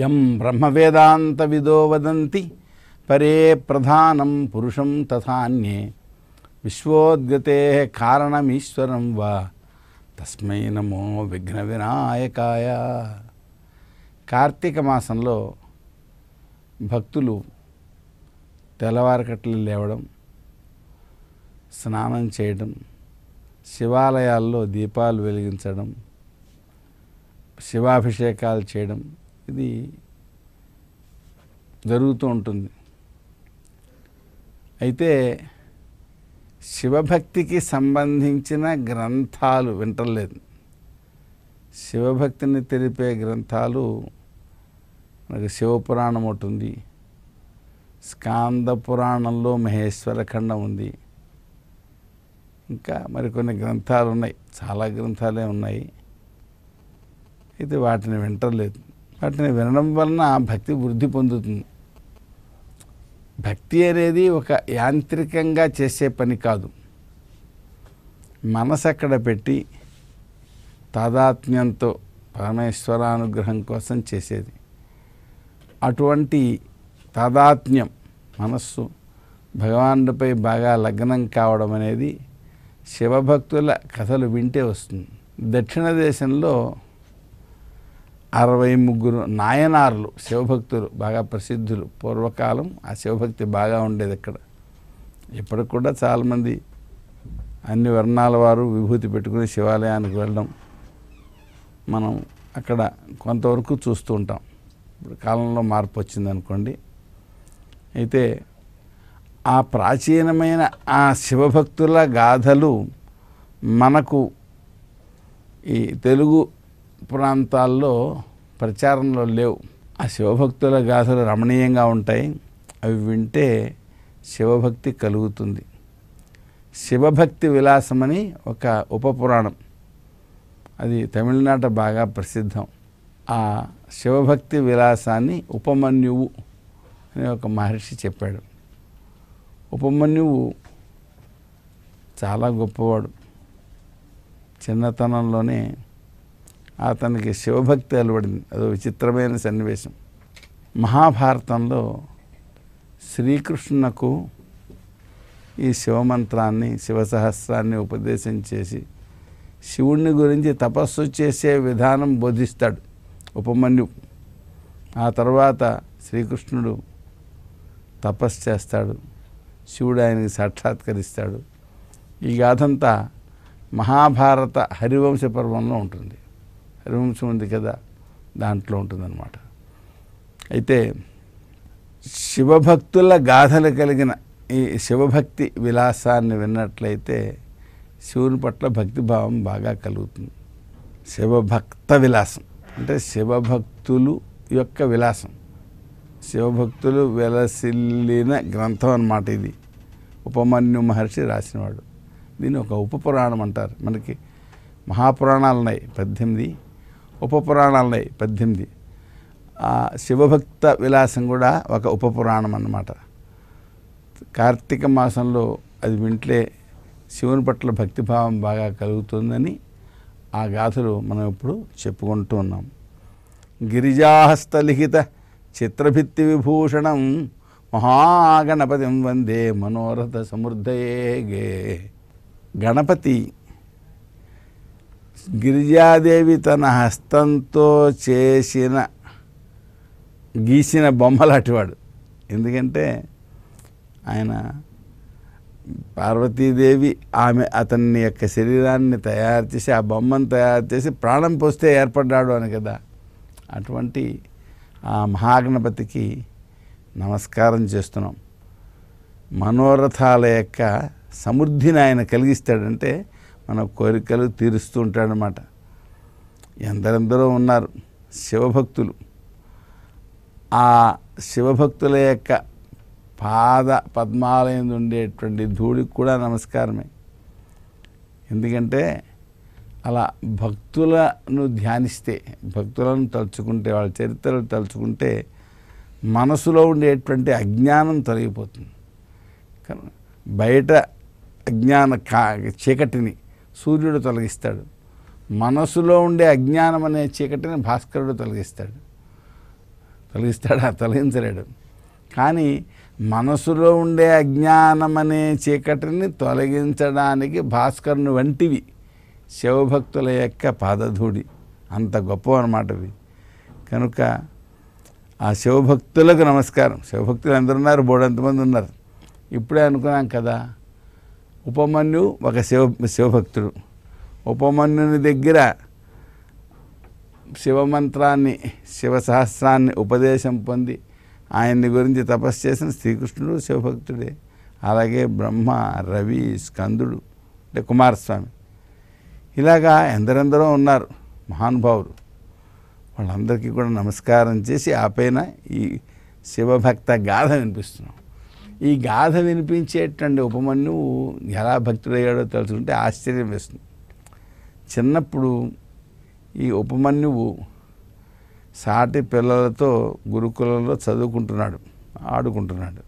యం బ్రహ్మవేదాంత విదో వదంతి పరే ప్రధానం పురుషం తథాన్యే విశ్వోద్గతే కారణమీశ్వరం వా తస్మై నమో విఘ్న వినాయకాయ కార్తీక మాసంలో భక్తులు తెల్లవారకట్లు లేవడం స్నానం చేయడం శివాలయాల్లో దీపాలు వెలిగించడం శివాభిషేకాలు చేయడం ఇది జరుగుతూ ఉంటుంది అయితే శివభక్తికి సంబంధించిన గ్రంథాలు వింటలేదు శివభక్తిని తెలిపే గ్రంథాలు మనకు శివపురాణం ఒకటి ఉంది స్కాంద పురాణంలో మహేశ్వర ఖండం ఉంది ఇంకా మరికొన్ని గ్రంథాలు ఉన్నాయి చాలా గ్రంథాలే ఉన్నాయి అయితే వాటిని వింటలేదు వాటిని వినడం వలన భక్తి వృద్ధి పొందుతుంది భక్తి అనేది ఒక యాంత్రికంగా చేసే పని కాదు మనసు అక్కడ పెట్టి తాదాత్మ్యంతో పరమేశ్వరానుగ్రహం కోసం చేసేది అటువంటి తాదాత్మ్యం మనస్సు భగవానుడిపై బాగా లగ్నం కావడం అనేది శివభక్తుల కథలు వింటే వస్తుంది దక్షిణ దేశంలో అరవై ముగ్గురు నాయనార్లు శివభక్తులు బాగా ప్రసిద్ధులు పూర్వకాలం ఆ శివభక్తి బాగా ఉండేది ఇక్కడ ఇప్పటికి కూడా చాలామంది అన్ని వర్ణాల వారు విభూతి పెట్టుకుని శివాలయానికి వెళ్ళడం మనం అక్కడ కొంతవరకు చూస్తూ ఉంటాం ఇప్పుడు కాలంలో మార్పు వచ్చింది అనుకోండి అయితే ఆ ప్రాచీనమైన ఆ శివభక్తుల గాథలు మనకు ఈ తెలుగు ప్రాంతాల్లో ప్రచారంలో లేవు ఆ శివభక్తుల గాథలు రమణీయంగా ఉంటాయి అవి వింటే శివభక్తి కలుగుతుంది శివభక్తి విలాసమని ఒక ఉపపురాణం అది తమిళనాట బాగా ప్రసిద్ధం ఆ శివభక్తి విలాసాన్ని ఉపమన్యువు అని ఒక మహర్షి చెప్పాడు ఉపమన్యువు చాలా గొప్పవాడు చిన్నతనంలోనే అతనికి శివభక్తి అలవడింది అదో విచిత్రమైన సన్నివేశం మహాభారతంలో శ్రీకృష్ణునకు ఈ శివమంత్రాన్ని శివసహస్రాన్ని ఉపదేశం చేసి శివుణ్ణి గురించి తపస్సు చేసే విధానం బోధిస్తాడు ఉపమన్యు ఆ తర్వాత శ్రీకృష్ణుడు తపస్సు చేస్తాడు శివుడు ఆయనకి సాక్షాత్కరిస్తాడు ఈ గాథంతా మహాభారత హరివంశ పర్వంలో ఉంటుంది రూమ్స్ ఉంది కదా దాంట్లో ఉంటుందన్నమాట అయితే శివభక్తుల గాథలు కలిగిన ఈ శివభక్తి విలాసాన్ని విన్నట్లయితే శివుని పట్ల భక్తిభావం బాగా కలుగుతుంది శివభక్త విలాసం అంటే శివభక్తులు యొక్క విలాసం శివభక్తులు విలసిల్లిన గ్రంథం అన్నమాట ఇది ఉపమన్యు మహర్షి రాసినవాడు దీన్ని ఒక ఉపపురాణం అంటారు మనకి మహాపురాణాలు ఉన్నాయి పద్దెనిమిది ఉన్నాయి పద్దెనిమిది శివభక్త విలాసం కూడా ఒక ఉపపురాణం అన్నమాట కార్తీక మాసంలో అది వింట్లే శివుని పట్ల భక్తిభావం బాగా కలుగుతుందని ఆ గాథలు మనం ఇప్పుడు చెప్పుకుంటూ ఉన్నాం గిరిజాహస్తలిఖిత చిత్రభిత్తి విభూషణం మహాగణపతిం వందే మనోరథ సమృద్ధయే గణపతి గిరిజాదేవి తన హస్తంతో చేసిన గీసిన బొమ్మలాంటివాడు ఎందుకంటే ఆయన పార్వతీదేవి ఆమె అతన్ని యొక్క శరీరాన్ని తయారు చేసి ఆ బొమ్మను తయారు చేసి ప్రాణం పోస్తే ఏర్పడ్డాడు అని కదా అటువంటి ఆ మహాగణపతికి నమస్కారం చేస్తున్నాం మనోరథాల యొక్క సమృద్ధిని ఆయన కలిగిస్తాడంటే మన కోరికలు తీరుస్తూ ఉంటాడనమాట ఎందరెందరో ఉన్నారు శివభక్తులు ఆ శివభక్తుల యొక్క పాద పద్మాలయం ఉండేటువంటి ధూళికి కూడా నమస్కారమే ఎందుకంటే అలా భక్తులను ధ్యానిస్తే భక్తులను తలుచుకుంటే వాళ్ళ చరిత్రలు తలుచుకుంటే మనసులో ఉండేటువంటి అజ్ఞానం తొలగిపోతుంది బయట అజ్ఞాన కా చీకటిని సూర్యుడు తొలగిస్తాడు మనసులో ఉండే అజ్ఞానం అనే చీకటిని భాస్కరుడు తొలగిస్తాడు తొలగిస్తాడా తొలగించలేడు కానీ మనసులో ఉండే అజ్ఞానం అనే చీకటిని తొలగించడానికి భాస్కరుని వంటివి శివభక్తుల యొక్క పాదధూడి అంత గొప్ప అన్నమాటవి కనుక ఆ శివభక్తులకు నమస్కారం శివభక్తులు అందరున్నారు బోడంతమంది ఉన్నారు ఇప్పుడే అనుకున్నాం కదా ఉపమన్యు ఒక శివ శివభక్తుడు ఉపమన్యుని దగ్గర శివమంత్రాన్ని శివసహస్రాన్ని ఉపదేశం పొంది ఆయన్ని గురించి తపస్సు చేసిన శ్రీకృష్ణుడు శివభక్తుడే అలాగే బ్రహ్మ రవి స్కందుడు అంటే కుమారస్వామి ఇలాగా ఎందరెందరో ఉన్నారు మహానుభావులు వాళ్ళందరికీ కూడా నమస్కారం చేసి ఆ ఈ శివభక్త గాథ వినిపిస్తున్నాం ఈ గాథ వినిపించేటువంటి ఉపమన్యువు ఎలా భక్తుడయ్యాడో తెలుసుకుంటే ఆశ్చర్యం వేస్తుంది చిన్నప్పుడు ఈ ఉపమన్యువు సాటి పిల్లలతో గురుకులంలో చదువుకుంటున్నాడు ఆడుకుంటున్నాడు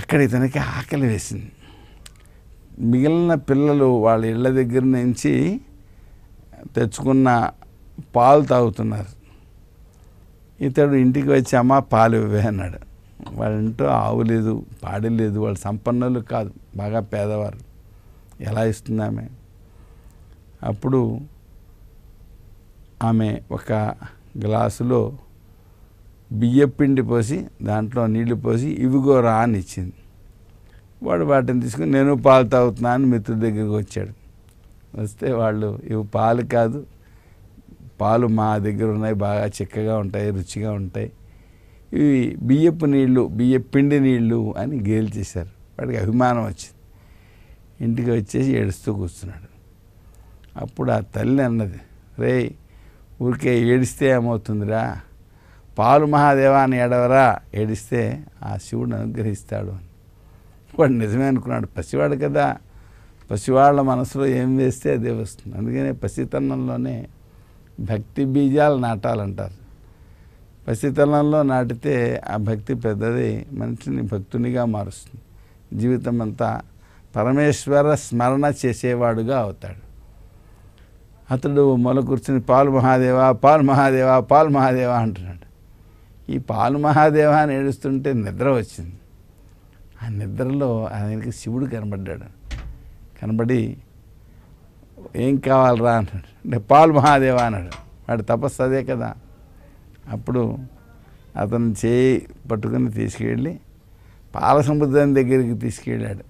అక్కడ ఇతనికి ఆకలి వేసింది మిగిలిన పిల్లలు వాళ్ళ ఇళ్ళ దగ్గర నుంచి తెచ్చుకున్న పాలు తాగుతున్నారు ఇతడు ఇంటికి వచ్చి అమ్మ పాలు ఇవ్వే అన్నాడు వాళ్ళంటూ ఆవు లేదు పాడి లేదు వాళ్ళు సంపన్నులు కాదు బాగా పేదవారు ఎలా ఇస్తుందామె అప్పుడు ఆమె ఒక గ్లాసులో బియ్యపిండి పోసి దాంట్లో నీళ్లు పోసి రా అని ఇచ్చింది వాడు వాటిని తీసుకుని నేను పాలు తాగుతున్నా అని మిత్రుడి దగ్గరికి వచ్చాడు వస్తే వాళ్ళు ఇవి పాలు కాదు పాలు మా దగ్గర ఉన్నాయి బాగా చిక్కగా ఉంటాయి రుచిగా ఉంటాయి ఇవి బియ్యపు నీళ్ళు బియ్య పిండి నీళ్ళు అని గేలు చేశారు వాడికి అభిమానం వచ్చింది ఇంటికి వచ్చేసి ఏడుస్తూ కూర్చున్నాడు అప్పుడు ఆ తల్లి అన్నది రే ఊరికే ఏడిస్తే ఏమవుతుందిరా పాలు మహాదేవా అని ఏడవరా ఏడిస్తే ఆ శివుడు అనుగ్రహిస్తాడు అని వాడు నిజమే అనుకున్నాడు పసివాడు కదా పసివాళ్ళ మనసులో ఏం వేస్తే అదే వస్తుంది అందుకనే పసితనంలోనే భక్తి బీజాలు నాటాలంటారు పసితలంలో నాటితే ఆ భక్తి పెద్దది మనిషిని భక్తునిగా మారుస్తుంది జీవితం అంతా పరమేశ్వర స్మరణ చేసేవాడుగా అవుతాడు అతడు మొల కూర్చుని పాలు మహాదేవ పాలు మహాదేవ పాలు మహాదేవ అంటున్నాడు ఈ పాలు మహాదేవ అని ఏడుస్తుంటే నిద్ర వచ్చింది ఆ నిద్రలో ఆయనకి శివుడు కనబడ్డాడు కనబడి ఏం కావాలరా అంటాడు అంటే పాలు మహాదేవ అన్నాడు వాడు తపస్సు అదే కదా అప్పుడు అతను చేయి పట్టుకుని తీసుకెళ్ళి పాల సముద్రం దగ్గరికి తీసుకెళ్ళాడు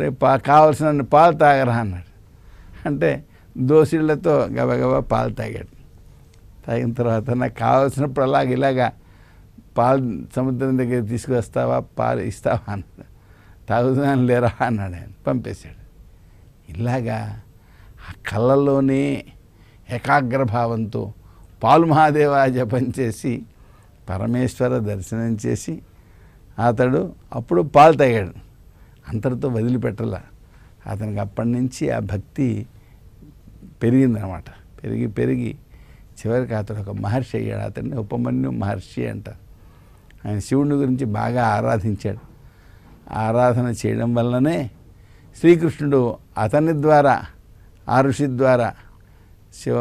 రేపు పా కావలసిన పాలు తాగరా అన్నాడు అంటే దోసిళ్లతో గబగబా పాలు తాగాడు తాగిన తర్వాత నాకు కావలసినప్పుడు అలాగ ఇలాగా పాలు సముద్రం దగ్గర తీసుకొస్తావా పాలు ఇస్తావా అన్నాడు తాగుతున్నాను లేరా అన్నాడు ఆయన పంపేశాడు ఇలాగా ఆ కళ్ళలోనే ఏకాగ్రభావంతో పాలు మహాదేవ జపం చేసి పరమేశ్వర దర్శనం చేసి అతడు అప్పుడు పాలు తాగాడు అంతటితో వదిలిపెట్టాల అతనికి అప్పటి నుంచి ఆ భక్తి పెరిగిందనమాట పెరిగి పెరిగి చివరికి అతడు ఒక మహర్షి అయ్యాడు అతన్ని ఉపమన్యు మహర్షి అంటారు ఆయన శివుని గురించి బాగా ఆరాధించాడు ఆరాధన చేయడం వల్లనే శ్రీకృష్ణుడు అతని ద్వారా ఆ ఋషి ద్వారా శివ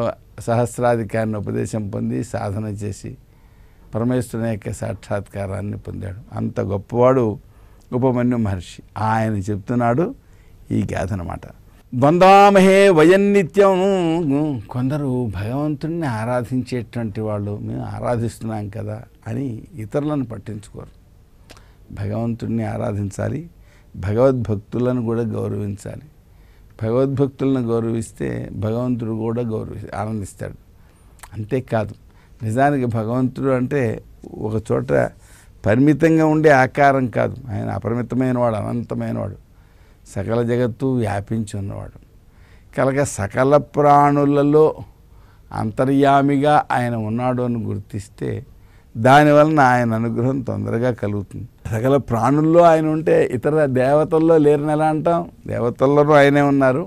సహస్రాధికారిని ఉపదేశం పొంది సాధన చేసి పరమేశ్వరుని యొక్క సాక్షాత్కారాన్ని పొందాడు అంత గొప్పవాడు ఉపమన్యు మహర్షి ఆయన చెప్తున్నాడు ఈ గాథ అనమాట బందామహే వయన్నిత్యం కొందరు భగవంతుడిని ఆరాధించేటువంటి వాళ్ళు మేము ఆరాధిస్తున్నాం కదా అని ఇతరులను పట్టించుకోరు భగవంతుడిని ఆరాధించాలి భగవద్భక్తులను కూడా గౌరవించాలి భగవద్భక్తులను గౌరవిస్తే భగవంతుడు కూడా గౌరవి ఆనందిస్తాడు అంతేకాదు నిజానికి భగవంతుడు అంటే ఒక చోట పరిమితంగా ఉండే ఆకారం కాదు ఆయన అపరిమితమైన వాడు అనంతమైన వాడు సకల జగత్తు వ్యాపించి ఉన్నవాడు కలగ సకల ప్రాణులలో అంతర్యామిగా ఆయన ఉన్నాడు అని గుర్తిస్తే దాని వలన ఆయన అనుగ్రహం తొందరగా కలుగుతుంది సకల ప్రాణుల్లో ఆయన ఉంటే ఇతర దేవతల్లో లేరు ఎలా అంటాం దేవతల్లోనూ ఆయనే ఉన్నారు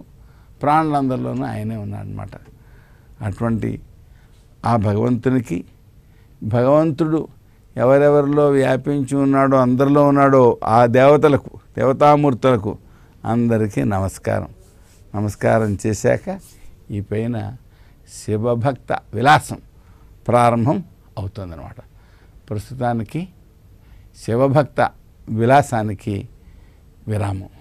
ప్రాణులందరిలోనూ ఆయనే ఉన్నారనమాట అటువంటి ఆ భగవంతునికి భగవంతుడు ఎవరెవరిలో వ్యాపించి ఉన్నాడో అందరిలో ఉన్నాడో ఆ దేవతలకు దేవతామూర్తులకు అందరికీ నమస్కారం నమస్కారం చేశాక ఈ పైన శివభక్త విలాసం ప్రారంభం అవుతుందన్నమాట ప్రస్తుతానికి శివభక్త విలాసానికి విరామం